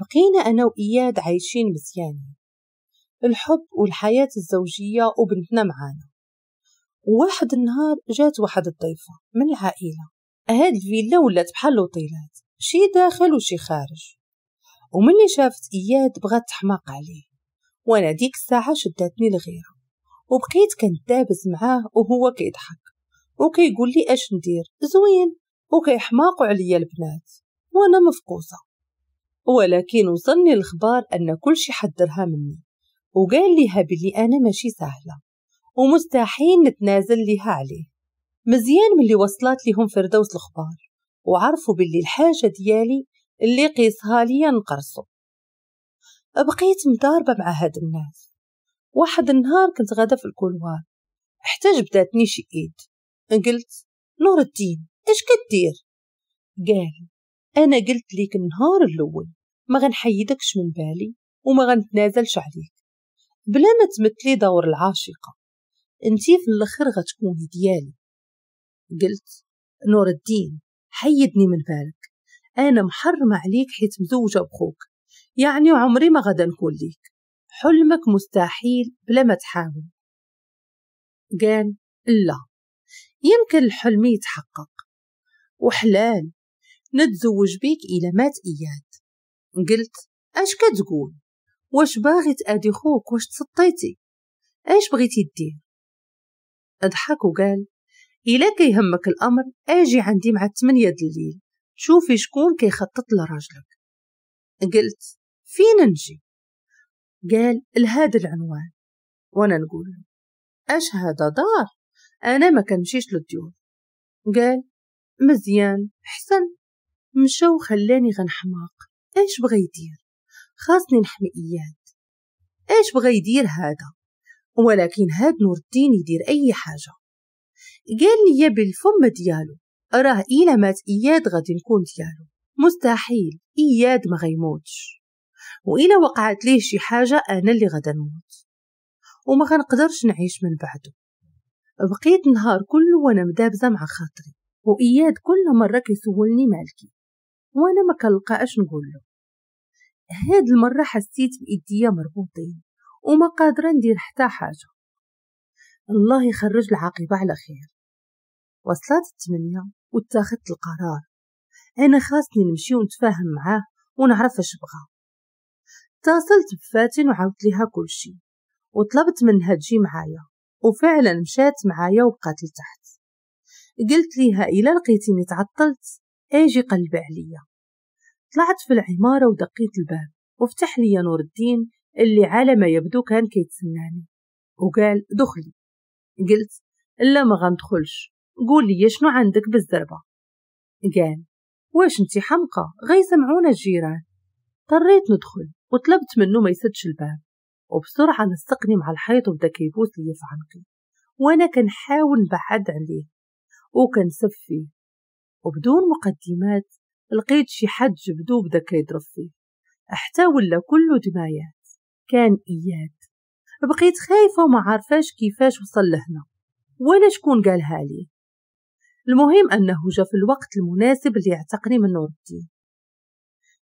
بقينا أنا وإياد عايشين مزيان الحب والحياة الزوجية وبنتنا معانا وواحد النهار جات واحد الضيفة من العائلة هاد الفيلا ولات بحال لوطيلات شي داخل وشي خارج وملي شافت إياد بغات تحماق عليه وأنا ديك الساعة شداتني الغيرة وبقيت كندابز معاه وهو كيضحك وكيقول لي اش ندير زوين وكيحماقوا عليا البنات وانا مفقوصه ولكن وصلني الخبار أن كل شي حضرها مني وقال ليها بلي أنا ماشي سهلة ومستحيل نتنازل لها عليه مزيان من اللي وصلت لهم فردوس الخبار وعرفوا باللي الحاجة ديالي اللي قيسها ليا نقرصو بقيت مضاربة مع هاد الناس واحد النهار كنت غادا في الكولوار احتاج بداتني شي ايد قلت نور الدين اش كدير قال أنا قلت ليك النهار الأول ما غنحيدكش من بالي وما غنتنازلش عليك بلا ما تمثلي دور العاشقة انتي في الاخر غتكوني ديالي قلت نور الدين حيدني من بالك انا محرمة عليك حيت مزوجة بخوك يعني عمري ما غدا نكون ليك حلمك مستحيل بلا ما تحاول قال لا يمكن الحلم يتحقق وحلال نتزوج بيك إلى مات إياد قلت أش كتقول واش باغي تأدي خوك واش تسطيتي اش بغيتي دير ضحك وقال إلا كيهمك الأمر أجي عندي مع التمنية الليل شوفي شكون كيخطط لراجلك قلت فين نجي قال لهذا العنوان وانا نقول له اش هذا دار انا ما كنمشيش للديور قال مزيان حسن مشى وخلاني غنحماق ايش بغا يدير خاصني نحمي اياد ايش بغا يدير هذا ولكن هاد نور الدين يدير اي حاجه قال لي بالفم ديالو راه الا مات اياد غادي نكون ديالو مستحيل اياد ما غيموتش والا وقعت ليه شي حاجه انا اللي غادا نموت وما غنقدرش نعيش من بعده بقيت النهار كله وانا مدابزه مع خاطري واياد كل مره كيسولني مالكي وأنا ما كنلقاش نقول له هاد المرة حسيت بإيديا مربوطين وما قادرة ندير حتى حاجة الله يخرج العاقبة على خير وصلت الثمانية واتخذت القرار أنا خاصني نمشي ونتفاهم معاه ونعرف اش بغا اتصلت بفاتن وعاودت ليها كلشي وطلبت منها تجي معايا وفعلا مشات معايا وبقات لتحت قلت ليها الا لقيتيني تعطلت اجي قلبي عليا طلعت في العمارة ودقيت الباب وفتح لي نور الدين اللي على ما يبدو كان كيتسناني وقال دخلي قلت لا ما غندخلش قولي شنو عندك بالزربة قال واش انتي حمقى غيسمعونا الجيران اضطريت ندخل وطلبت منه ما يسدش الباب وبسرعة نسقني مع الحيط وبدا كيبوس لي في عنقي وأنا كنحاول نبعد عليه وكنسب فيه وبدون مقدمات لقيت شي حد جبدو بدا كيضرب فيه حتى ولا كله دمايات كان إياد بقيت خايفة وما عارفاش كيفاش وصل لهنا ولا شكون قالها لي المهم أنه جا في الوقت المناسب اللي يعتقني من نور الدين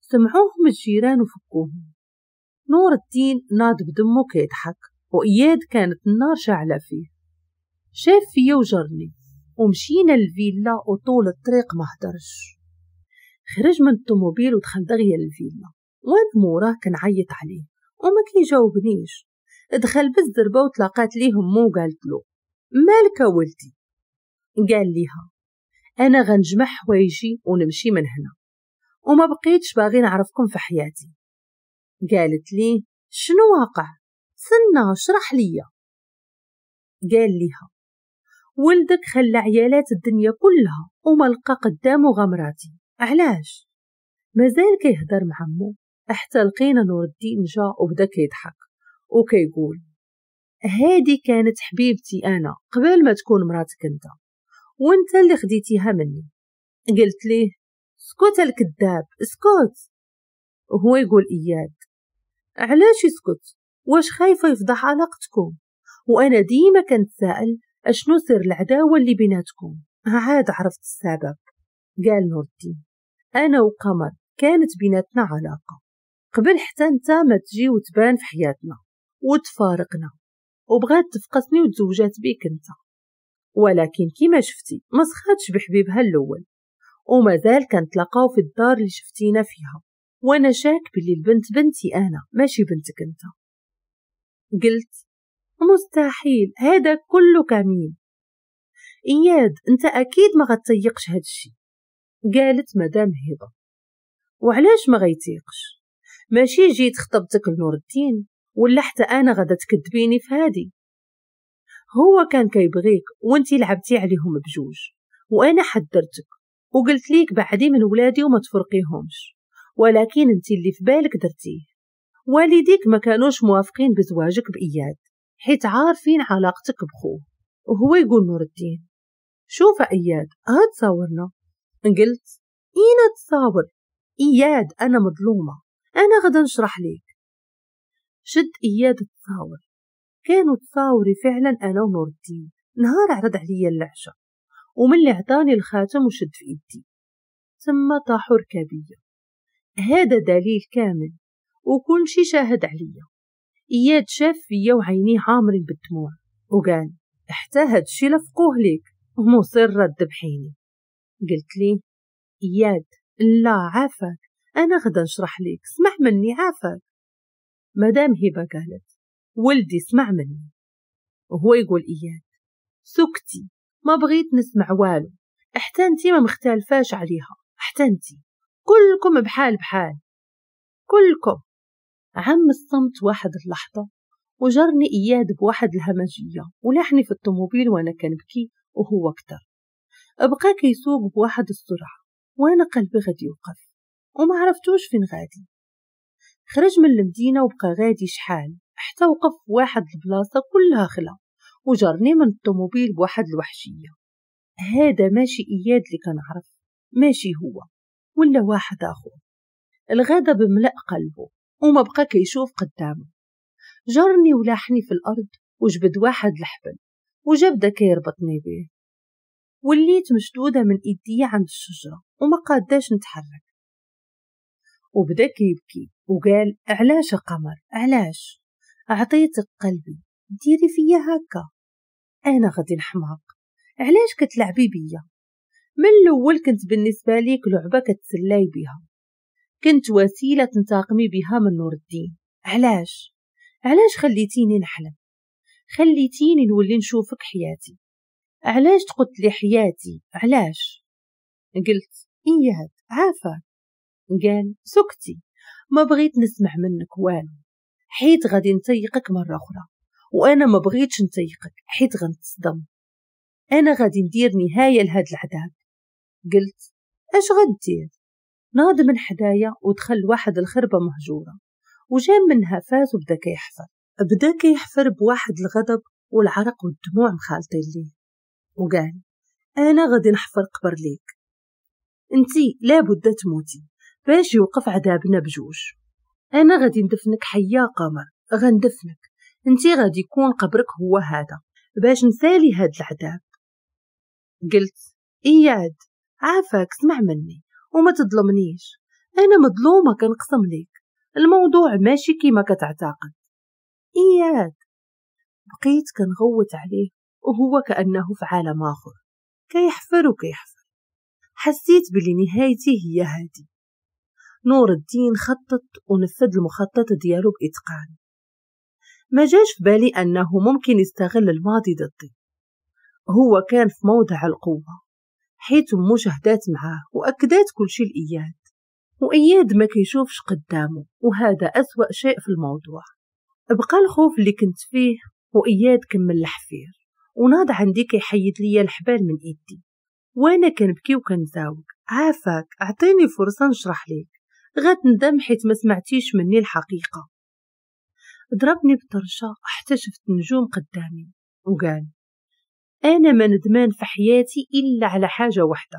سمعوهم الجيران وفكوهم نور الدين ناض بدمه كيضحك وإياد كانت النار شاعلة فيه شاف فيا وجرني ومشينا الفيلا وطول الطريق ما هدرش خرج من الطوموبيل ودخل دغيا للفيلا وانا موراه كنعيط عليه وما كيجاوبنيش دخل بالزربه وتلاقات ليه مو قالت له مالك ولدي قال ليها انا غنجمع حوايجي ونمشي من هنا وما بقيتش باغي نعرفكم في حياتي قالت لي شنو واقع سنة شرح ليا قال ليها ولدك خلى عيالات الدنيا كلها وما لقى قدامه غمراتي علاش مازال كيهضر مع عمو حتى لقينا نور الدين جا وبدا كيضحك وكيقول هادي كانت حبيبتي انا قبل ما تكون مراتك انت وانت اللي خديتيها مني قلت ليه سكت الكذاب سكت وهو يقول اياد علاش يسكت واش خايفه يفضح علاقتكم وانا ديما كنتسائل أشنو سر العداوة اللي بيناتكم عاد عرفت السبب قال نور الدين أنا وقمر كانت بيناتنا علاقة قبل حتى انت ما تجي وتبان في حياتنا وتفارقنا وبغات تفقسني وتزوجات بيك انت ولكن كيما شفتي ما سخاتش بحبيبها الاول ومازال كنتلاقاو في الدار اللي شفتينا فيها وانا شاك بلي البنت بنتي انا ماشي بنتك انت قلت مستحيل هذا كله كمين إياد أنت أكيد ما غتيقش هاد الشي قالت مدام هبة وعلاش ما غيتيقش ماشي جيت خطبتك لنور الدين ولا حتى أنا غدا تكذبيني في هادي هو كان كيبغيك وانتي لعبتي عليهم بجوج وأنا حذرتك وقلت ليك بعدي من ولادي وما تفرقيهمش ولكن انتي اللي في بالك درتيه والديك ما كانوش موافقين بزواجك بإياد حيت عارفين علاقتك بخوه وهو يقول نور الدين شوف إياد هاد تصاورنا قلت اين تصاور إياد أنا مظلومة أنا غدا نشرح ليك شد إياد التصاور كانوا تصاوري فعلا أنا ونور الدين نهار عرض عليا العشاء ومن اللي عطاني الخاتم وشد في إيدي ثم طاحوا ركابية هذا دليل كامل وكل شي شاهد عليا إياد شاف فيا وعينيه عامرين بالدموع وقال حتى هادشي لفقوه ليك ومصر رد بحيني قلت لي إياد لا عافاك أنا غدا نشرح ليك اسمع مني عافاك مدام هبة قالت ولدي اسمع مني وهو يقول إياد سكتي ما بغيت نسمع والو حتى انتي ما مختلفاش عليها حتى انتي كلكم بحال بحال كلكم عم الصمت واحد اللحظة وجرني إياد بواحد الهمجية ولحني في الطوموبيل وأنا كنبكي وهو أكتر أبقى كيسوق بواحد السرعة وأنا قلبي غادي يوقف وما عرفتوش فين غادي خرج من المدينة وبقى غادي شحال حتى وقف واحد البلاصة كلها خلا وجرني من الطوموبيل بواحد الوحشية هذا ماشي إياد اللي كنعرف ماشي هو ولا واحد آخر الغادة بملأ قلبه وما بقى كيشوف قدامه جرني ولاحني في الأرض وجبد واحد لحبل وجاب داك يربطني بيه وليت مشدودة من إيدي عند الشجرة وما قاداش نتحرك وبدا كيبكي وقال علاش يا قمر علاش أعطيتك قلبي ديري فيا هكا أنا غادي نحماق علاش كتلعبي بيا من الأول كنت بالنسبة ليك لعبة كتسلاي بيها كنت وسيلة تنتقمي بها من نور الدين علاش؟ علاش خليتيني نحلم؟ خليتيني نولي نشوفك حياتي علاش تقلت لي حياتي علاش؟ قلت إياد عافاك قال سكتي ما بغيت نسمع منك والو حيت غادي نطيقك مرة أخرى وأنا ما بغيتش نطيقك حيت غنتصدم أنا غادي ندير نهاية لهاد العذاب قلت اش غدير ناض من حدايا ودخل واحد الخربة مهجورة وجاب منها فاز وبدا كيحفر بدا كيحفر بواحد الغضب والعرق والدموع مخالطين ليه وقال أنا غادي نحفر قبر ليك انتي لابد تموتي باش يوقف عذابنا بجوج أنا غادي ندفنك حيا قمر غندفنك انتي غادي يكون قبرك هو هذا باش نسالي هاد العذاب قلت إياد عافاك اسمع مني وما تظلمنيش أنا مظلومة كنقسم ليك الموضوع ماشي كيما كتعتقد إياد بقيت كنغوت عليه وهو كأنه في عالم آخر كيحفر وكيحفر حسيت بلي نهايتي هي هادي نور الدين خطط ونفذ المخطط ديالو بإتقان ما جاش في بالي أنه ممكن يستغل الماضي ضدي هو كان في موضع القوة حيث مجاهدات معاه وأكدات كل شيء لإياد وإياد ما كيشوفش قدامه وهذا أسوأ شيء في الموضوع بقى الخوف اللي كنت فيه وإياد كمل الحفير وناض عندي كيحيد ليا الحبال من إيدي وأنا كنبكي وكنزاوق عافاك أعطيني فرصة نشرح ليك غتندم حيت ما سمعتيش مني الحقيقة ضربني بطرشة حتى شفت نجوم قدامي وقال أنا ما ندمان في حياتي إلا على حاجة واحدة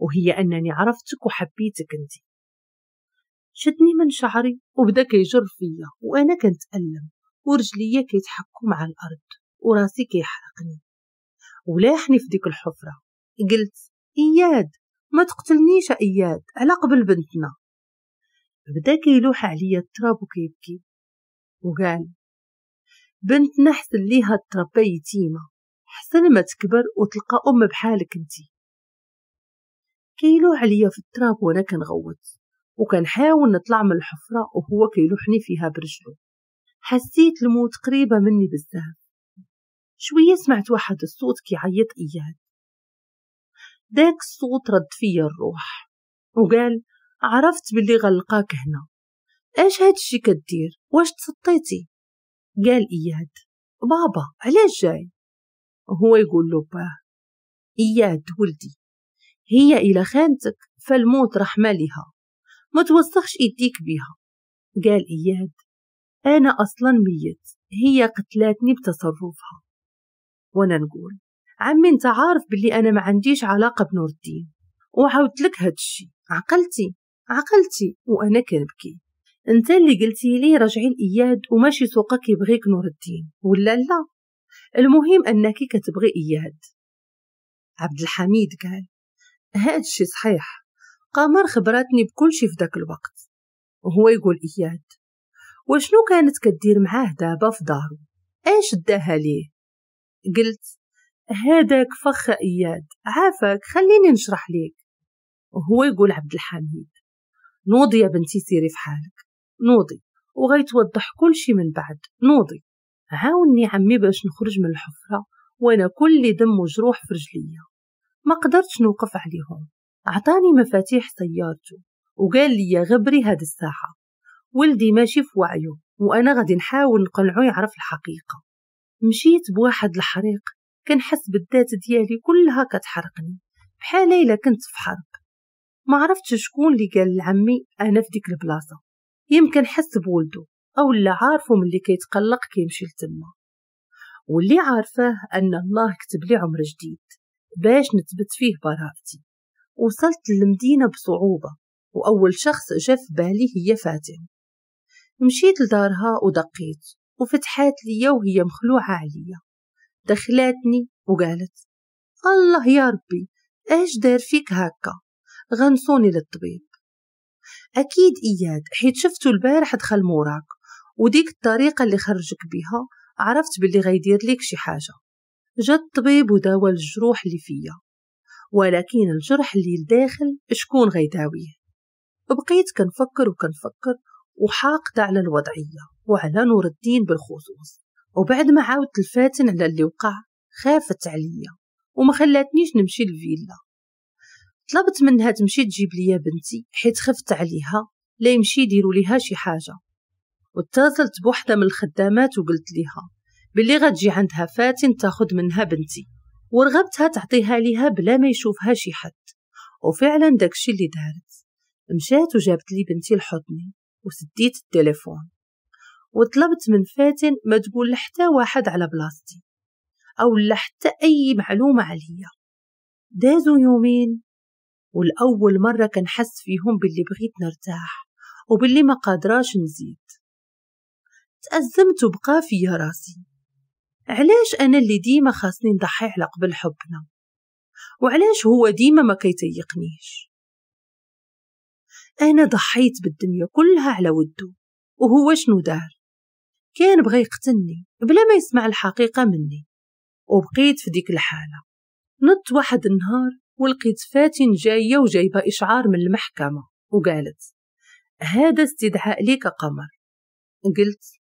وهي أنني عرفتك وحبيتك أنت شدني من شعري وبدا كيجر فيا وأنا كنتألم ورجليا كيتحكم مع الأرض وراسي كيحرقني ولاحني في ديك الحفرة قلت إياد ما تقتلنيش إياد على قبل بنتنا بدا كيلوح عليا التراب وكيبكي وقال بنتنا حسن ليها التراب يتيمة استنى ما تكبر وتلقى أم بحالك انتي كيلوح عليا في التراب وأنا كنغوت وكنحاول نطلع من الحفرة وهو كيلوحني فيها برجلو حسيت الموت قريبة مني بزاف شوية سمعت واحد الصوت كيعيط إياد داك الصوت رد فيا الروح وقال عرفت بلي غلقاك هنا اش الشي كدير واش تسطيتي قال اياد بابا علاش جاي هو يقول له باه إياد ولدي هي إلى خانتك فالموت رحمة لها ما توسخش إيديك بها قال إياد أنا أصلا ميت هي قتلاتني بتصرفها وأنا نقول عمي انت عارف بلي أنا ما عنديش علاقة بنور الدين وعاودت لك هادشي عقلتي عقلتي وأنا كنبكي انت اللي قلتي لي رجعي لإياد وماشي سوقك يبغيك نور الدين ولا لا المهم أنك كتبغي إياد عبد الحميد قال هاد الشي صحيح قمر خبراتني بكل شي في داك الوقت وهو يقول إياد وشنو كانت كدير معاه دابا في دارو اش داها ليه قلت هذاك فخ اياد عافاك خليني نشرح ليك وهو يقول عبد الحميد نوضي يا بنتي سيري في حالك نوضي وغيتوضح كل شي من بعد نوضي عاوني عمي باش نخرج من الحفرة وأنا كل دم وجروح في رجليا ما قدرتش نوقف عليهم عطاني مفاتيح سيارته وقال لي غبري هاد الساعة ولدي ماشي في وعيه وأنا غادي نحاول نقنعو يعرف الحقيقة مشيت بواحد الحريق كنحس بالذات ديالي كلها كتحرقني بحال إلا كنت في حرق ما عرفتش شكون اللي قال لعمي أنا في ديك البلاصة يمكن حس بولدو أو لا عارفه من اللي كيتقلق كيمشي لتما واللي عارفاه أن الله كتب لي عمر جديد باش نثبت فيه براءتي وصلت للمدينة بصعوبة وأول شخص جا في بالي هي فاتن مشيت لدارها ودقيت وفتحات ليا وهي مخلوعة عليا دخلاتني وقالت الله يا ربي ايش دار فيك هكا غنصوني للطبيب أكيد إياد حيت شفتو البارح دخل موراك وديك الطريقة اللي خرجك بها عرفت باللي غيدير ليك شي حاجة جا الطبيب وداوى الجروح اللي فيا ولكن الجرح اللي لداخل شكون غيداويه بقيت كنفكر وكنفكر وحاقدة على الوضعية وعلى نور الدين بالخصوص وبعد ما عاودت الفاتن على اللي وقع خافت عليا وما خلاتنيش نمشي للفيلا طلبت منها تمشي تجيب ليا بنتي حيت خفت عليها لا يمشي يديروا ليها شي حاجه واتصلت بوحدة من الخدامات وقلت ليها باللي غتجي عندها فاتن تاخد منها بنتي ورغبتها تعطيها ليها بلا ما يشوفها شي حد وفعلا داكشي اللي دارت مشات وجابت لي بنتي لحضني وسديت التليفون وطلبت من فاتن ما تقول لحتى واحد على بلاصتي او لا حتى اي معلومه عليا دازو يومين والاول مره كنحس فيهم باللي بغيت نرتاح وباللي ما قادراش نزيد تأزمت في راسي علاش أنا اللي ديما خاصني نضحي على قبل حبنا وعلاش هو ديما ما كيتيقنيش أنا ضحيت بالدنيا كلها على ودو وهو شنو دار كان بغى يقتلني بلا ما يسمع الحقيقة مني وبقيت في ديك الحالة نط واحد النهار ولقيت فاتن جاية وجايبة إشعار من المحكمة وقالت هذا استدعاء ليك قمر قلت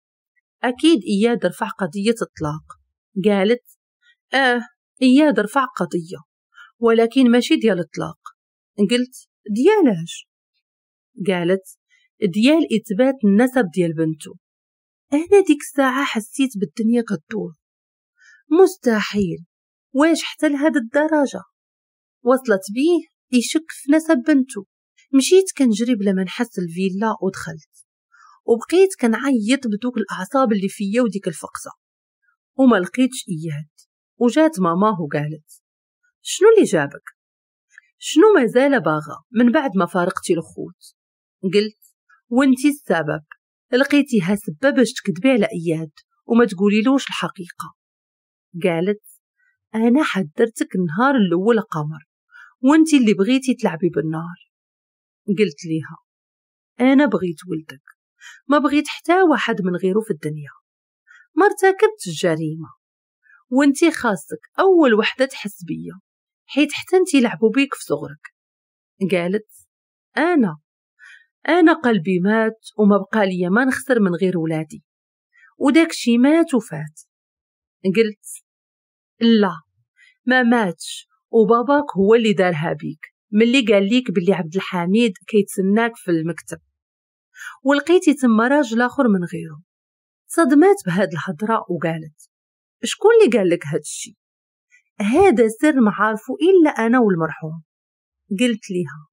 أكيد إياد رفع قضية الطلاق قالت آه إياد رفع قضية ولكن ماشي ديال الطلاق قلت ديالاش قالت ديال إثبات النسب ديال بنتو أنا ديك الساعة حسيت بالدنيا كدور مستحيل واش حتى لهاد الدرجة وصلت بيه يشك في نسب بنتو مشيت كنجري بلا ما نحس الفيلا ودخلت وبقيت كنعيط بدوك الأعصاب اللي فيا وديك الفقصة وما لقيتش إياد وجات ماما وقالت شنو اللي جابك شنو مازال باغا من بعد ما فارقتي الخوت قلت وانتي السبب لقيتيها سبب باش تكذبي على إياد وما تقوليلوش الحقيقة قالت أنا حذرتك النهار الأول قمر وانتي اللي بغيتي تلعبي بالنار قلت ليها أنا بغيت ولدك ما بغيت حتى واحد من غيره في الدنيا ما ارتكبت الجريمة وانتي خاصك أول وحدة تحس بيا حيت حتى انتي لعبوا بيك في صغرك قالت أنا أنا قلبي مات وما بقى ليا ما نخسر من غير ولادي شي مات وفات قلت لا ما ماتش وباباك هو اللي دارها بيك ملي قال ليك بلي عبد الحميد كيتسناك في المكتب ولقيتي تما راجل اخر من غيره صدمات بهاد الهضره وقالت شكون اللي قال لك هاد الشي هذا سر ما عارفه الا انا والمرحوم قلت ليها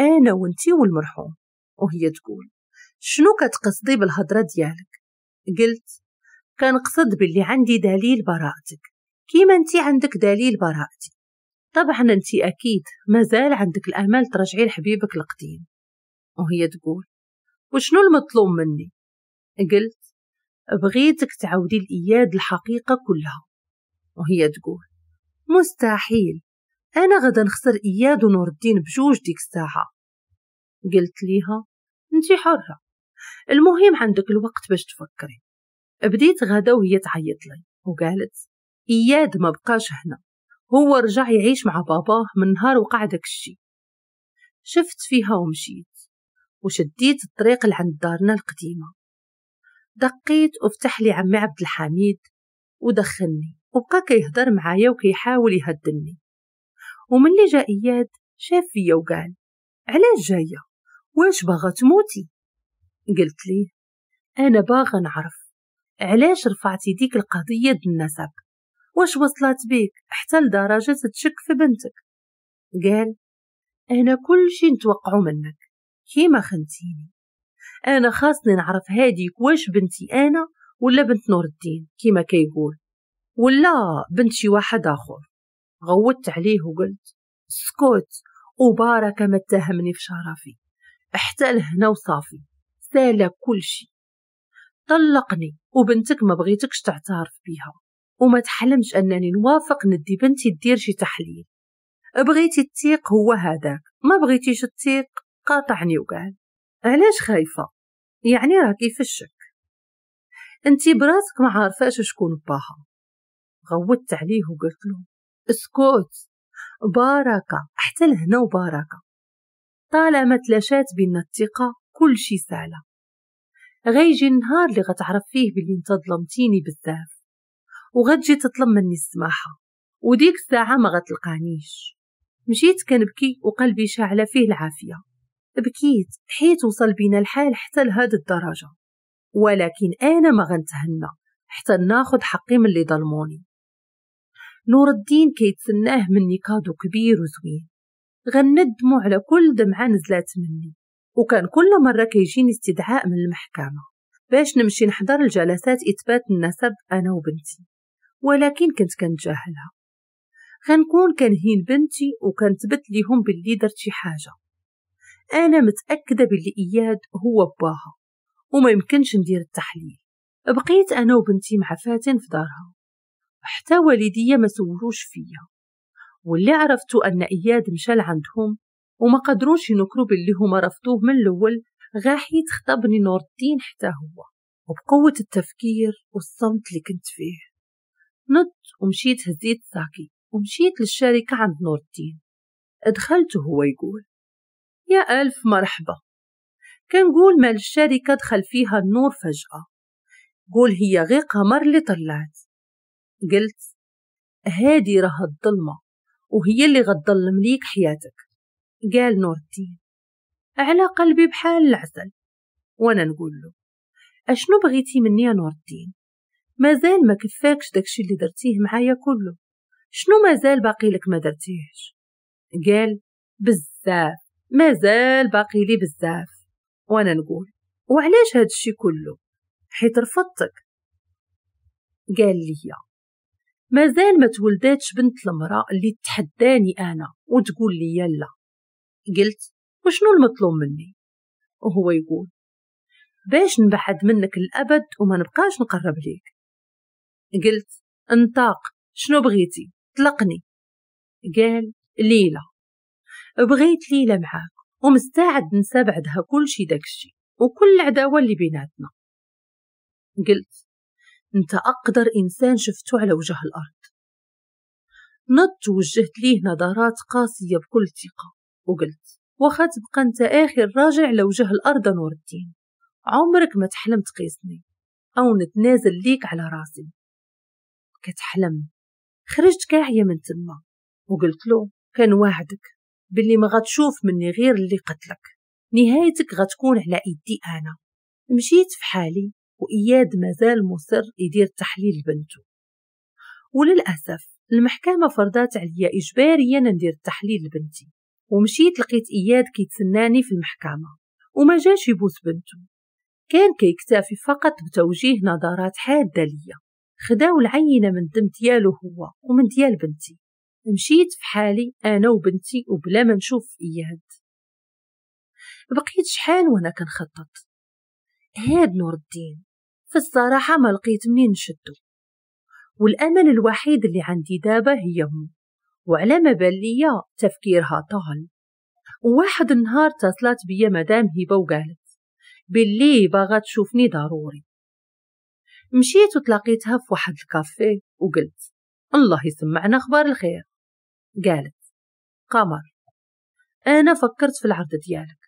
انا وانتي والمرحوم وهي تقول شنو كتقصدي بالهضره ديالك قلت كنقصد باللي عندي دليل براءتك كيما انتي عندك دليل براءتي طبعا انتي اكيد مازال عندك الامل ترجعي لحبيبك القديم وهي تقول وشنو المطلوب مني قلت بغيتك تعودي لإياد الحقيقة كلها وهي تقول مستحيل أنا غدا نخسر إياد ونور الدين بجوج ديك الساعة قلت ليها انتي حرة المهم عندك الوقت باش تفكري بديت غدا وهي تعيط لي وقالت إياد ما بقاش هنا هو رجع يعيش مع باباه من نهار وقع داكشي شفت فيها ومشيت وشديت الطريق لعند دارنا القديمة دقيت وفتح لي عمي عبد الحميد ودخلني وبقى كيهضر معايا وكيحاول يهدني اللي جا إياد شاف فيا وقال علاش جاية واش باغا تموتي قلت لي أنا باغا نعرف علاش رفعتي ديك القضية د النسب واش وصلت بيك حتى لدرجة تشك في بنتك قال أنا كل شي نتوقعو منك كيما خنتيني أنا خاصني نعرف هاديك واش بنتي أنا ولا بنت نور الدين كيما كيقول ولا بنت شي واحد آخر غوت عليه وقلت سكوت وبارك ما تهمني في شرفي حتى لهنا وصافي سالا كل شي طلقني وبنتك ما بغيتكش تعترف بيها وما تحلمش أنني نوافق ندي بنتي دير شي تحليل بغيتي التيق هو هذاك ما بغيتيش التيق قاطعني وقال علاش خايفة يعني راكي في الشك انتي براسك ما عارفاش شكون باها غوتت عليه وقلت له اسكت باركة حتى لهنا وباركة طالما تلاشات بينا الثقة كل شي سهلة غيجي النهار اللي غتعرف فيه بلي انت ظلمتيني بزاف وغتجي تطلب مني السماحة وديك الساعة ما غتلقانيش مشيت كنبكي وقلبي شاعلة فيه العافية بكيت حيت وصل بينا الحال حتى لهاد الدرجة ولكن أنا ما غنتهنى حتى ناخد حقي من اللي ظلموني نور الدين كيتسناه مني كادو كبير وزوين غندمو على كل دمعة نزلات مني وكان كل مرة كيجيني استدعاء من المحكمة باش نمشي نحضر الجلسات إثبات النسب أنا وبنتي ولكن كنت كنتجاهلها غنكون كنهين بنتي وكنثبت ليهم بلي درت شي حاجة أنا متأكدة باللي إياد هو باها وما يمكنش ندير التحليل بقيت أنا وبنتي مع فاتن في دارها حتى والدي ما سولوش فيا واللي عرفتو أن إياد مشال عندهم وما قدروش ينكروا باللي هما رفضوه من الأول غاحي تخطبني نور الدين حتى هو وبقوة التفكير والصمت اللي كنت فيه نط ومشيت هزيت ساكي ومشيت للشركة عند نور الدين دخلت وهو يقول يا ألف مرحبا كنقول مال الشركة دخل فيها النور فجأة قول هي غي قمر اللي طلعت قلت هادي راه الظلمة وهي اللي غتظلم ليك حياتك قال نور الدين على قلبي بحال العسل وانا نقول له اشنو بغيتي مني يا نور الدين مازال ما كفاكش داكشي اللي درتيه معايا كله شنو مازال باقي لك ما درتيهش قال بزاف مازال باقي لي بزاف وانا نقول وعلاش هاد الشي كله حيت رفضتك قال لي مازال ما تولداتش بنت المرأة اللي تحداني أنا وتقول لي لا قلت وشنو المطلوب مني وهو يقول باش نبعد منك الأبد وما نبقاش نقرب ليك قلت انطاق شنو بغيتي طلقني قال ليله بغيت ليلة معاك ومستعد نسى بعدها كلشي داكشي وكل العداوة اللي بيناتنا قلت انت أقدر إنسان شفتو على وجه الأرض نضت وجهت ليه نظرات قاسية بكل ثقة وقلت واخا تبقى انت آخر راجع على وجه الأرض نور الدين عمرك ما تحلم تقيسني أو نتنازل ليك على راسي كتحلم خرجت كاعية من تما وقلت له كان وعدك باللي ما غتشوف مني غير اللي قتلك نهايتك غتكون على إيدي أنا مشيت في حالي وإياد مازال مصر يدير تحليل بنته وللأسف المحكمة فرضات عليا إجباريا ندير التحليل لبنتي ومشيت لقيت إياد كيتسناني في المحكمة وما جاش يبوس بنته كان كيكتفي فقط بتوجيه نظرات حادة ليا خداو العينة من الدم ديالو هو ومن ديال بنتي مشيت في حالي أنا وبنتي وبلا ما نشوف إياد بقيت شحال وأنا كنخطط هاد نور الدين في الصراحة ما لقيت منين نشدو والأمل الوحيد اللي عندي دابا هي أمي وعلى ما بان تفكيرها طال وواحد النهار اتصلت بيا مدام هبة وقالت باللي باغا تشوفني ضروري مشيت وتلاقيتها في واحد الكافيه وقلت الله يسمعنا اخبار الخير قالت قمر أنا فكرت في العرض ديالك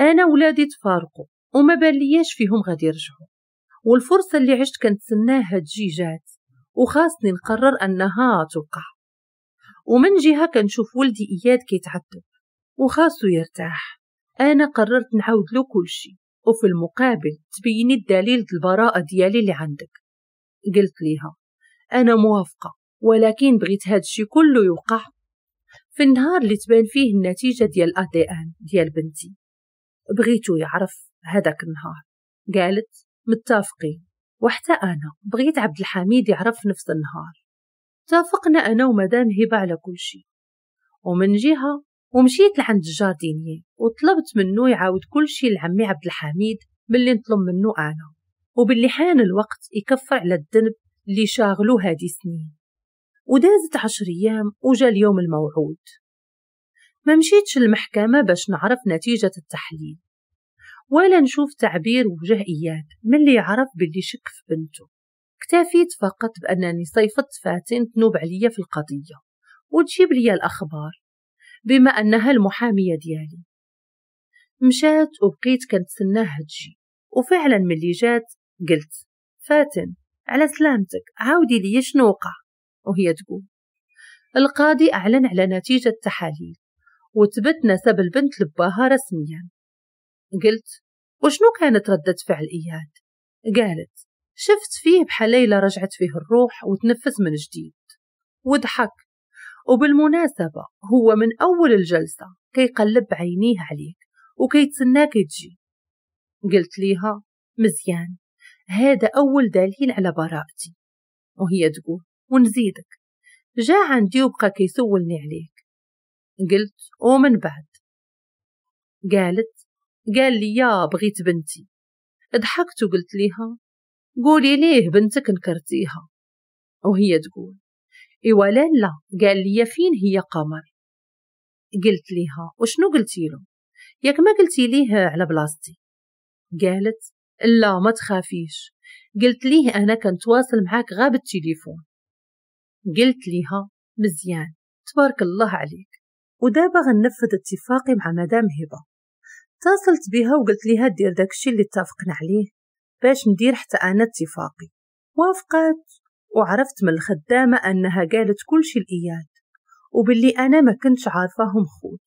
أنا ولادي تفارقوا وما بالياش فيهم غادي يرجعوا والفرصة اللي عشت كنتسناها تجي جات وخاصني نقرر أنها توقع ومن جهة كنشوف ولدي إياد كيتعذب وخاصو يرتاح أنا قررت نعاود له كل شيء وفي المقابل تبيني الدليل البراءة ديالي اللي عندك قلت ليها أنا موافقة ولكن بغيت هاد الشي كله يوقع في النهار اللي تبان فيه النتيجة ديال أدي أن ديال بنتي بغيتو يعرف هذاك النهار قالت متفقين وحتى أنا بغيت عبد الحميد يعرف نفس النهار اتفقنا أنا ومدام هبة على كل شيء ومن جهة ومشيت لعند الجاردينيي وطلبت منه يعاود كل شيء لعمي عبد الحميد باللي نطلب منه أنا وباللي حان الوقت يكفر على الذنب اللي شاغلو هادي سنين ودازت عشر أيام وجا اليوم الموعود ما مشيتش المحكمة باش نعرف نتيجة التحليل ولا نشوف تعبير وجه إياد من اللي عرف باللي شك في بنته اكتفيت فقط بأنني صيفت فاتن تنوب عليا في القضية وتجيب لي الأخبار بما أنها المحامية ديالي مشات وبقيت كنتسناها تجي وفعلا ملي جات قلت فاتن على سلامتك عاودي لي شنو وقع وهي تقول القاضي أعلن على نتيجة تحاليل وثبت نسب البنت لباها رسميا قلت وشنو كانت ردة فعل إياد؟ قالت شفت فيه بحال ليلة رجعت فيه الروح وتنفس من جديد وضحك وبالمناسبة هو من أول الجلسة كيقلب عينيه عليك وكيتسناك تجي قلت ليها مزيان هذا أول دليل على براءتي وهي تقول ونزيدك جا عن جيوبك كيسولني عليك قلت ومن بعد قالت قال لي يا بغيت بنتي ضحكت وقلت ليها قولي ليه بنتك نكرتيها وهي تقول إيوا لا لا قال لي فين هي قمر قلت ليها وشنو قلتي له ياك ما قلتي ليه على بلاصتي قالت لا ما تخافيش قلت ليه أنا كنتواصل معاك غاب التليفون قلت ليها مزيان تبارك الله عليك ودابا غنفذ اتفاقي مع مدام هبة اتصلت بها وقلت ليها دير داكشي اللي اتفقنا عليه باش ندير حتى انا اتفاقي وافقت وعرفت من الخدامة انها قالت كل شي الاياد وباللي انا ما كنتش عارفاهم خوت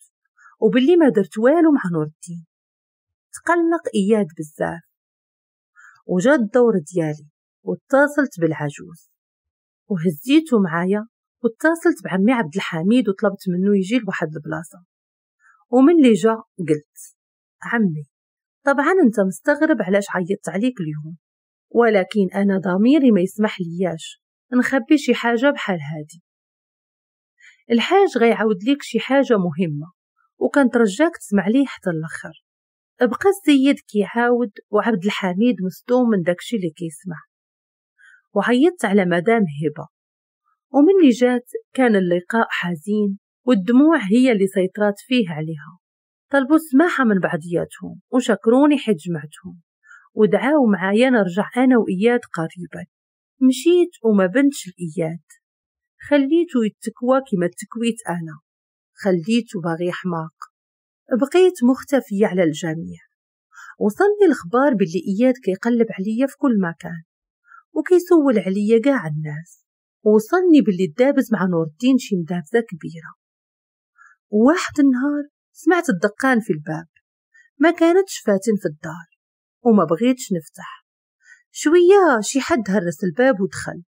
وباللي ما درت والو مع نور الدين تقلق اياد بزاف وجا الدور ديالي واتصلت بالعجوز وهزيته معايا واتصلت بعمي عبد الحميد وطلبت منه يجي لواحد البلاصه ومن اللي جا قلت عمي طبعا انت مستغرب علاش عيطت عليك اليوم ولكن انا ضميري ما يسمح لياش نخبي شي حاجه بحال هادي الحاج غيعاود ليك شي حاجه مهمه رجاك تسمع ليه حتى الاخر بقى السيد كيعاود وعبد الحميد مصدوم من داكشي اللي كيسمع وعيطت على مدام هبة ومني جات كان اللقاء حزين والدموع هي اللي سيطرات فيه عليها طلبوا السماحة من بعضياتهم وشكروني حيت جمعتهم ودعاو معايا نرجع أنا وإياد قريبا مشيت وما بنتش لإياد خليته يتكوى كما تكويت أنا خليته باغي حماق بقيت مختفية على الجميع وصلني الخبار باللي إياد كيقلب عليا في كل مكان وكيسول عليا قاع الناس ووصلني باللي الدابز مع نور الدين شي مدابزة كبيرة وواحد النهار سمعت الدقان في الباب ما كانتش فاتن في الدار وما بغيتش نفتح شوية شي حد هرس الباب ودخل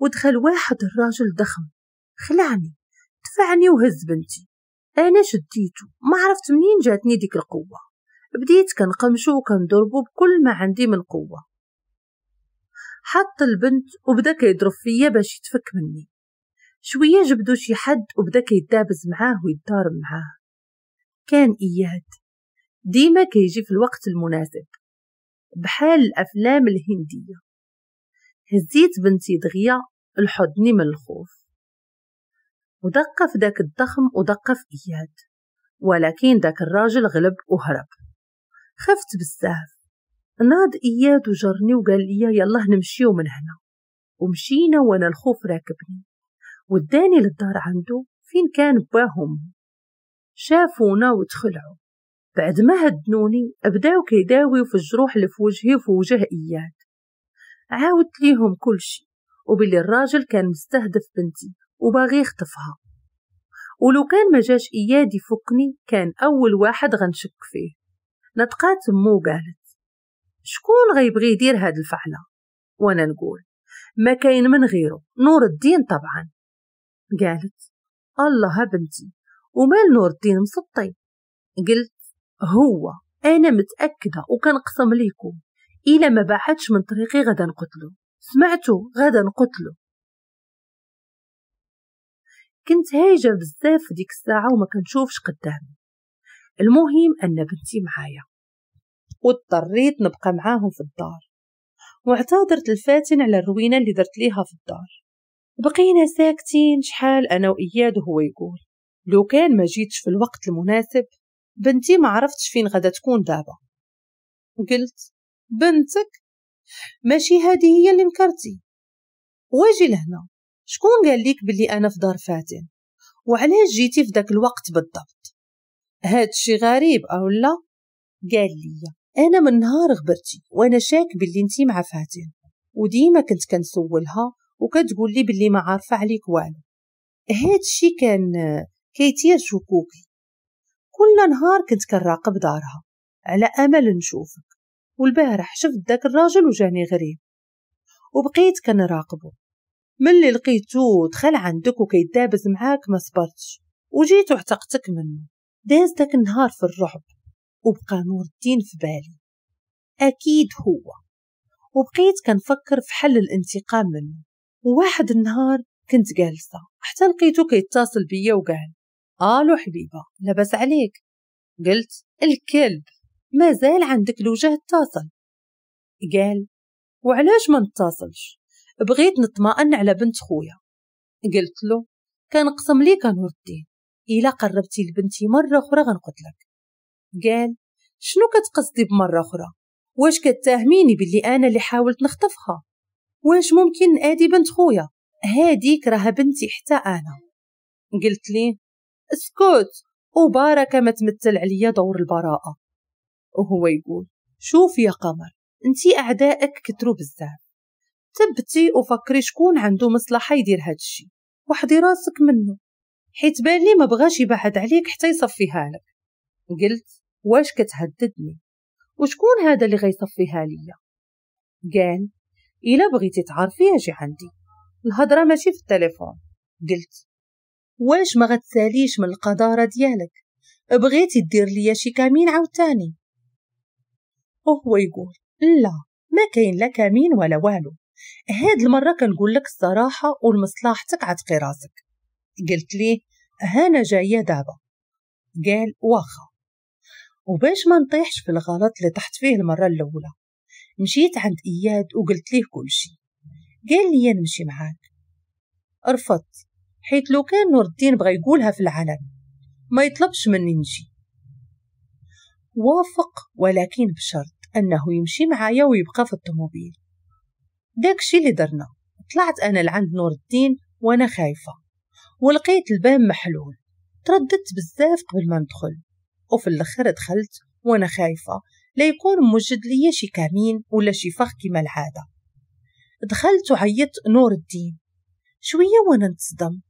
ودخل واحد الراجل ضخم خلعني دفعني وهز بنتي أنا شديته ما عرفت منين جاتني ديك القوة بديت كنقمشو وكنضربو بكل ما عندي من قوة حط البنت وبدا كيضرب فيا باش يتفك مني شوية جبدو شي حد وبدا يتدابز معاه ويتضارب معاه كان إياد ديما كيجي في الوقت المناسب بحال الأفلام الهندية هزيت بنتي دغيا لحضني من الخوف ودق في داك الضخم ودق في إياد ولكن داك الراجل غلب وهرب خفت بزاف ناض إياد وجرني وقال لي يلا نمشيو من هنا ومشينا وانا الخوف راكبني وداني للدار عنده فين كان باهم شافونا وتخلعوا بعد ما هدنوني بداو كيداويو في الجروح اللي في وجهي وفي وجه إياد عاودت ليهم كل شي وبلي الراجل كان مستهدف بنتي وباغي يخطفها ولو كان ما جاش إياد يفكني كان أول واحد غنشك فيه نطقات مو قالت شكون غيبغي يدير هاد الفعلة وأنا نقول ما كاين من غيره نور الدين طبعا قالت الله بنتي ومال نور الدين مسطي قلت هو أنا متأكدة وكنقسم ليكم إلا ما باحتش من طريقي غدا نقتلو سمعتو غدا نقتلو كنت هايجة بزاف ديك الساعة وما كنشوفش قدامي المهم أن بنتي معايا واضطريت نبقى معاهم في الدار واعتذرت الفاتن على الروينة اللي درت ليها في الدار بقينا ساكتين شحال أنا وإياد وهو يقول لو كان ما جيتش في الوقت المناسب بنتي ما عرفتش فين غدا تكون دابا قلت بنتك ماشي هذه هي اللي نكرتي واجي لهنا شكون قال ليك بلي انا في دار فاتن وعلاش جيتي في داك الوقت بالضبط هاد غريب او لا قال لي أنا من نهار غبرتي وأنا شاك باللي انتي مع فاتن وديما كنت كنسولها وكتقول لي باللي ما عارفة عليك والو هادشي كان كيتير شكوكي كل نهار كنت كنراقب دارها على أمل نشوفك والبارح شفت داك الراجل وجاني غريب وبقيت كنراقبه ملي لقيتو دخل عندك وكيدابز معاك ما صبرتش وجيت وعتقتك منه داز داك النهار في الرعب وبقى نور الدين في بالي أكيد هو وبقيت كنفكر في حل الانتقام منه وواحد النهار كنت جالسة حتى لقيتو كيتصل بيا وقال الو آه حبيبة لاباس عليك قلت الكلب مازال عندك الوجه اتصل قال وعلاش ما نتصلش بغيت نطمئن على بنت خويا قلت له كنقسم ليك نور الدين الا قربتي لبنتي مره اخرى غنقتلك قال شنو كتقصدي بمرة أخرى واش كتهميني باللي أنا اللي حاولت نخطفها واش ممكن أدي بنت خويا هاديك راها بنتي حتى أنا قلت لي اسكت وباركة ما تمثل عليا دور البراءة وهو يقول شوف يا قمر انتي أعدائك كترو بزاف ثبتي وفكري شكون عنده مصلحة يدير هادشي وحدي راسك منه حيت بالي ما بغاش يبعد عليك حتى يصفيها لك قلت واش كتهددني وشكون هذا اللي غيصفيها ليا قال الا بغيتي تعرفي اجي عندي الهضره ماشي في التليفون قلت واش ما غتساليش من القداره ديالك بغيتي دير ليا شي كمين عاوتاني وهو يقول لا ما كاين لا كمين ولا والو هاد المره كنقول لك الصراحه ولمصلحتك عتقي راسك قلت ليه هانا جايه دابا قال واخا وباش ما نطيحش في الغلط اللي طحت فيه المرة الأولى مشيت عند إياد وقلت ليه كل شي قال لي نمشي معاك رفضت حيت لو كان نور الدين بغى يقولها في العلن ما يطلبش مني نجي وافق ولكن بشرط أنه يمشي معايا ويبقى في داك داكشي اللي درنا طلعت أنا لعند نور الدين وأنا خايفة ولقيت الباب محلول ترددت بزاف قبل ما ندخل وفي الاخر دخلت وانا خايفة لا يكون موجد ليا شي كمين ولا شي فخ كيما العادة دخلت وعيت نور الدين شوية وانا نتصدم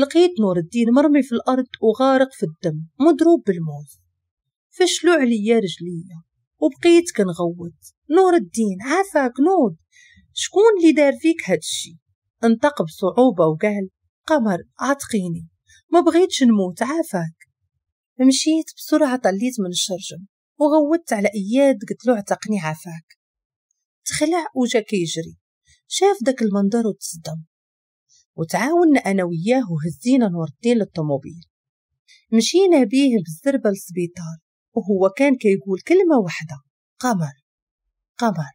لقيت نور الدين مرمي في الأرض وغارق في الدم مضروب بالموز فشلو عليا رجليا وبقيت كنغوت نور الدين عافاك نور شكون اللي دار فيك هادشي انطق بصعوبة وقال قمر عتقيني ما بغيتش نموت عافاك مشيت بسرعة طليت من الشرجم وغوت على إياد قلت له عتقني عافاك تخلع وجا كيجري شاف داك المنظر وتصدم وتعاوننا أنا وياه وهزينا نوردين للطوموبيل مشينا بيه بالزربة للسبيطار وهو كان كيقول كلمة واحدة قمر قمر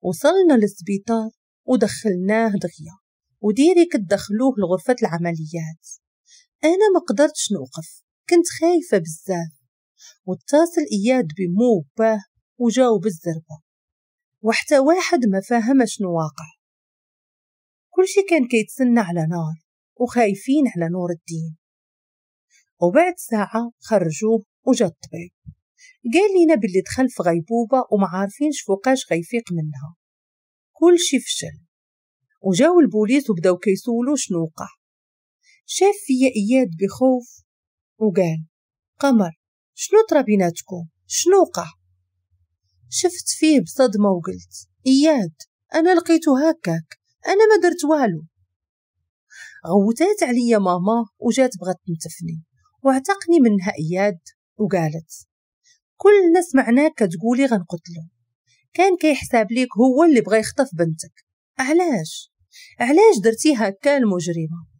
وصلنا للسبيطار ودخلناه دغيا وديري كتدخلوه لغرفة العمليات أنا ما قدرتش نوقف كنت خايفة بزاف واتصل إياد بمو باه وجاوب الزربة وحتى واحد ما فاهم شنو واقع كل شي كان كيتسنى على نار وخايفين على نور الدين وبعد ساعة خرجوه وجا الطبيب قال لينا باللي دخل في غيبوبة وما عارفينش فوقاش غيفيق منها كل شي فشل وجاو البوليس وبداو كيسولو شنو وقع شاف فيا اياد بخوف وقال قمر شنو طرا بيناتكم شنو وقع شفت فيه بصدمة وقلت إياد أنا لقيتو هكاك أنا ما درت والو غوتات عليا ماما وجات بغات تنتفني واعتقني منها إياد وقالت كلنا سمعناك كتقولي غنقتلو كان كيحساب ليك هو اللي بغى يخطف بنتك علاش علاش درتي هكا المجرمة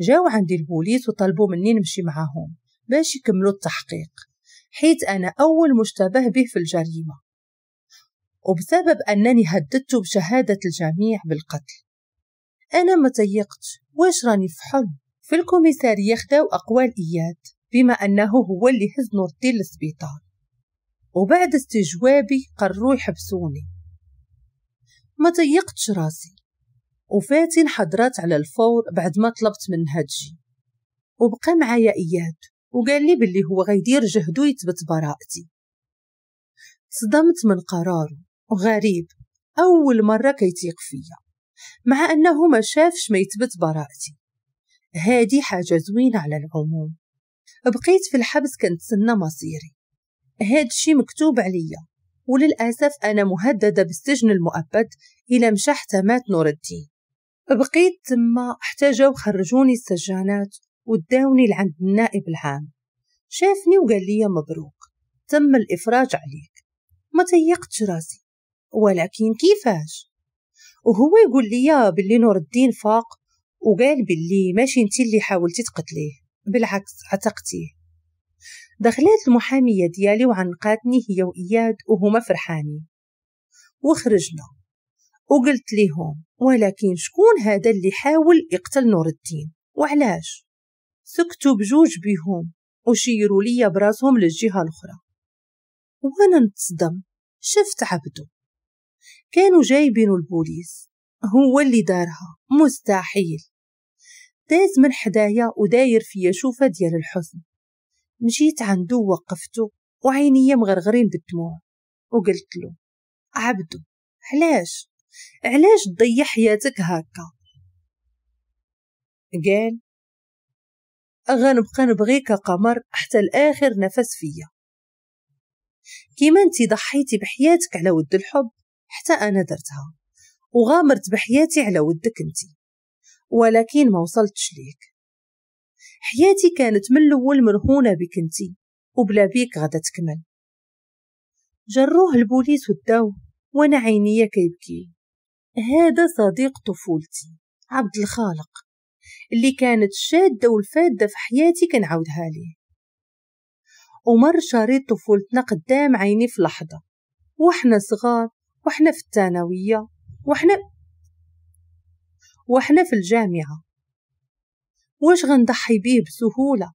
جاو عندي البوليس وطلبوا مني نمشي معاهم باش يكملوا التحقيق حيت أنا أول مشتبه به في الجريمة وبسبب أنني هددت بشهادة الجميع بالقتل أنا ما تيقت واش راني في حلم في الكوميسارية خداو أقوال إياد بما أنه هو اللي هز نور الدين للسبيطار وبعد استجوابي قرروا يحبسوني ما تيقتش راسي وفاتن حضرات على الفور بعد ما طلبت من هادشي وبقى معايا اياد وقال لي باللي هو غيدير جهدو يثبت براءتي صدمت من قراره وغريب اول مره كيتيق فيا مع انه ما شافش ما يثبت براءتي هادي حاجه زوينه على العموم بقيت في الحبس كنتسنى مصيري هادشي مكتوب عليا وللاسف انا مهدده بالسجن المؤبد الى مشى مات نور الدين بقيت تما جاو خرجوني السجانات وداوني لعند النائب العام شافني وقال لي مبروك تم الإفراج عليك ما تيقتش راسي ولكن كيفاش وهو يقول لي باللي نور الدين فاق وقال باللي ماشي انت اللي حاولتي تقتليه بالعكس عتقتيه دخلت المحامية ديالي وعنقاتني هي وإياد وهما فرحانين وخرجنا وقلت ليهم ولكن شكون هذا اللي حاول يقتل نور الدين وعلاش سكتوا بجوج بهم وشيروا لي براسهم للجهة الأخرى وأنا نتصدم شفت عبدو كانوا جايبينو البوليس هو اللي دارها مستحيل داز من حدايا وداير فيا شوفة ديال الحزن مشيت عندو وقفتو وعيني مغرغرين بالدموع وقلت له عبدو علاش علاش تضيع حياتك هكا قال غنبقى نبغيك قمر حتى الآخر نفس فيا كيما انت ضحيتي بحياتك على ود الحب حتى أنا درتها وغامرت بحياتي على ودك انت ولكن ما وصلتش ليك حياتي كانت من الأول مرهونة بك انت وبلا بيك غدا تكمل جروه البوليس وداو وانا عينيا كيبكي هذا صديق طفولتي عبد الخالق اللي كانت شادة والفادة في حياتي كنعاودها ليه ومر شريط طفولتنا قدام عيني في لحظة وإحنا صغار وإحنا في الثانوية وإحنا وإحنا في الجامعة واش غنضحي بيه بسهولة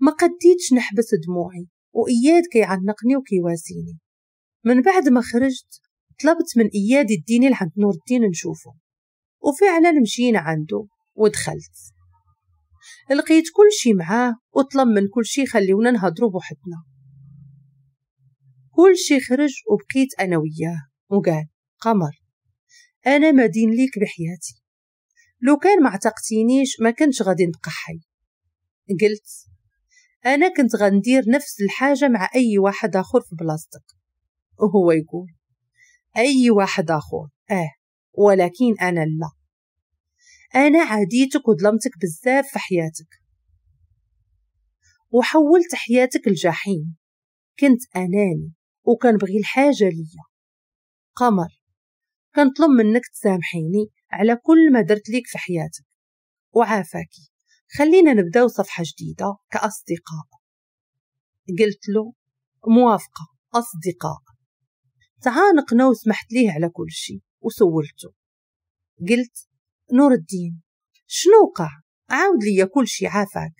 ما قديتش نحبس دموعي وإياد كيعنقني وكيواسيني من بعد ما خرجت طلبت من إياد الديني لعند نور الدين نشوفه وفعلا مشينا عنده ودخلت لقيت كل شي معاه وطلب من كل شي خليونا نهضرو بوحدنا كل شي خرج وبقيت أنا وياه وقال قمر أنا مدين ليك بحياتي لو كان ما اعتقتينيش ما كنتش غادي نبقى حي قلت أنا كنت غندير نفس الحاجة مع أي واحد آخر في بلاصتك وهو يقول أي واحد آخر آه ولكن أنا لا أنا عاديتك وظلمتك بزاف في حياتك وحولت حياتك لجحيم كنت أناني بغي الحاجة ليا قمر كنطلب منك تسامحيني على كل ما درت ليك في حياتك وعافاكي خلينا نبداو صفحة جديدة كأصدقاء قلت له موافقة أصدقاء تعانقنا وسمحت ليه على كل شيء وسولته قلت نور الدين شنو وقع عاود ليا كل شيء عافاك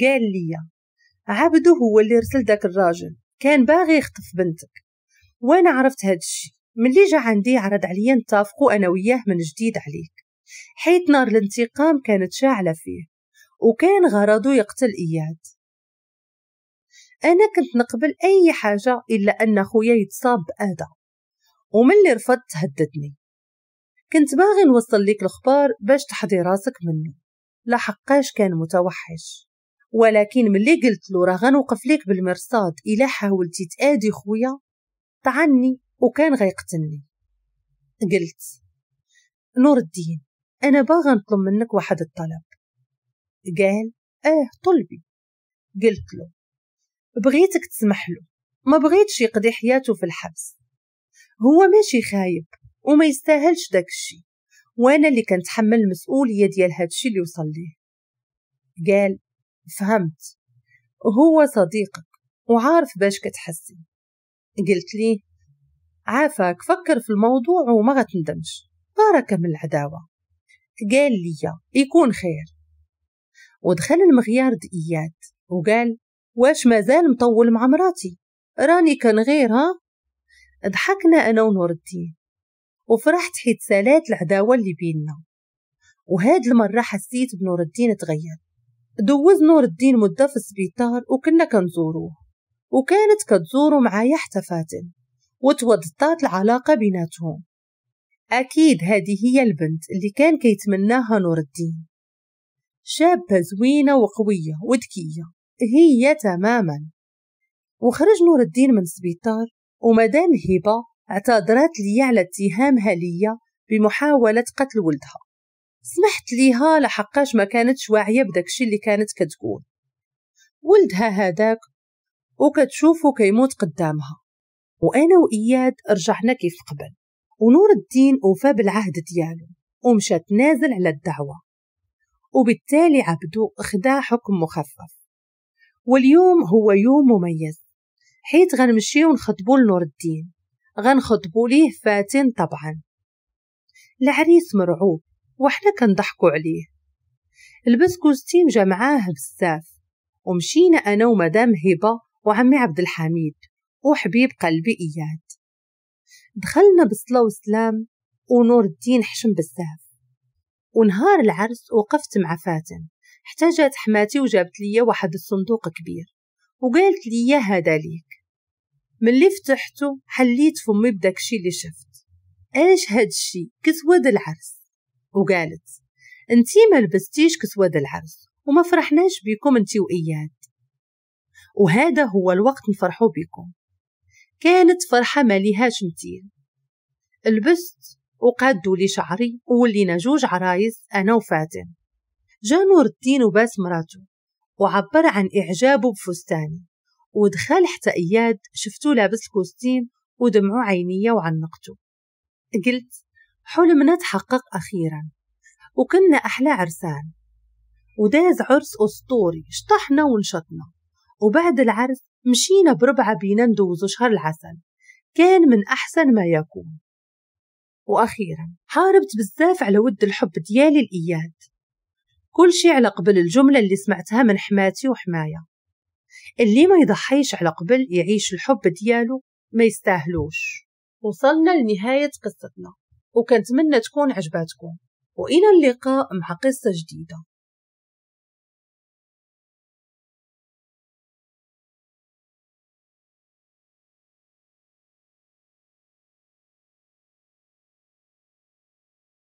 قال ليا عبده هو اللي رسل داك الراجل كان باغي يخطف بنتك وانا عرفت هاد الشي ملي جا عندي عرض عليا نتافقو انا وياه من جديد عليك حيت نار الانتقام كانت شاعله فيه وكان غرضه يقتل اياد أنا كنت نقبل أي حاجة إلا أن خويا يتصاب بأذى ومن اللي رفضت هددني كنت باغي نوصل ليك الأخبار باش تحضي راسك منه لا حقاش كان متوحش ولكن ملي قلت له راه غنوقف ليك بالمرصاد إلا حاولتي تآدي خويا طعني وكان غيقتلني قلت نور الدين أنا باغا نطلب منك واحد الطلب قال اه طلبي قلت له بغيتك تسمح له ما بغيتش يقضي حياته في الحبس هو ماشي خايب وما يستاهلش داك الشي وانا اللي كنتحمل المسؤوليه ديال هادشي اللي وصل ليه قال فهمت هو صديقك وعارف باش كتحسي قلت لي عافاك فكر في الموضوع وما غتندمش بارك من العداوه قال لي يكون خير ودخل المغيار دقيات وقال واش مازال مطول مع مراتي راني كان غيرها ضحكنا أنا ونور الدين وفرحت حيت سالات العداوة اللي بيننا وهاد المرة حسيت بنور الدين تغير دوز نور الدين مدة في السبيطار وكنا كنزوروه وكانت كتزورو معايا حتى فاتن وتوضطات العلاقة بيناتهم أكيد هذه هي البنت اللي كان كيتمناها نور الدين شابة زوينة وقوية وذكية هي تماما وخرج نور الدين من السبيطار ومدام هبة اعتذرت لي على اتهامها ليا بمحاولة قتل ولدها سمحت ليها لحقاش ما كانتش واعية بداكشي اللي كانت كتقول ولدها هداك وكتشوفه كيموت قدامها وأنا وإياد رجعنا كيف قبل ونور الدين وفى بالعهد ديالو ومشى تنازل على الدعوة وبالتالي عبدو خدا حكم مخفف واليوم هو يوم مميز حيت غنمشيو نخطبو لنور الدين غنخطبو ليه فاتن طبعا العريس مرعوب وحنا كنضحكو عليه لبس كوستيم جا معاه بزاف ومشينا انا ومدام هبه وعمي عبد الحميد وحبيب قلبي اياد دخلنا بالصلاة وسلام ونور الدين حشم بزاف ونهار العرس وقفت مع فاتن حتى جات حماتي وجابت لي واحد الصندوق كبير وقالت لي هذا ليك ملي فتحته حليت فمي بداكشي اللي شفت هاد هادشي كسوة العرس وقالت انتي ما لبستيش كسوة العرس وما فرحناش بيكم انتي واياد وهذا هو الوقت نفرحوا بكم كانت فرحة ما ليهاش مثيل لبست وقادوا لي شعري وولينا جوج عرايس أنا وفاتن جا نور الدين وباس مراته وعبر عن إعجابه بفستاني ودخل حتى إياد شفتو لابس الكوستيم ودمعو عينية وعنقته قلت حلمنا تحقق أخيرا وكنا أحلى عرسان وداز عرس أسطوري شطحنا ونشطنا وبعد العرس مشينا بربعة بينا ندوزو شهر العسل كان من أحسن ما يكون وأخيرا حاربت بزاف على ود الحب ديالي لإياد كل شي على قبل الجملة اللي سمعتها من حماتي وحماية اللي ما يضحيش على قبل يعيش الحب ديالو ما يستاهلوش وصلنا لنهاية قصتنا وكنتمنى تكون عجباتكم وإلى اللقاء مع قصة جديدة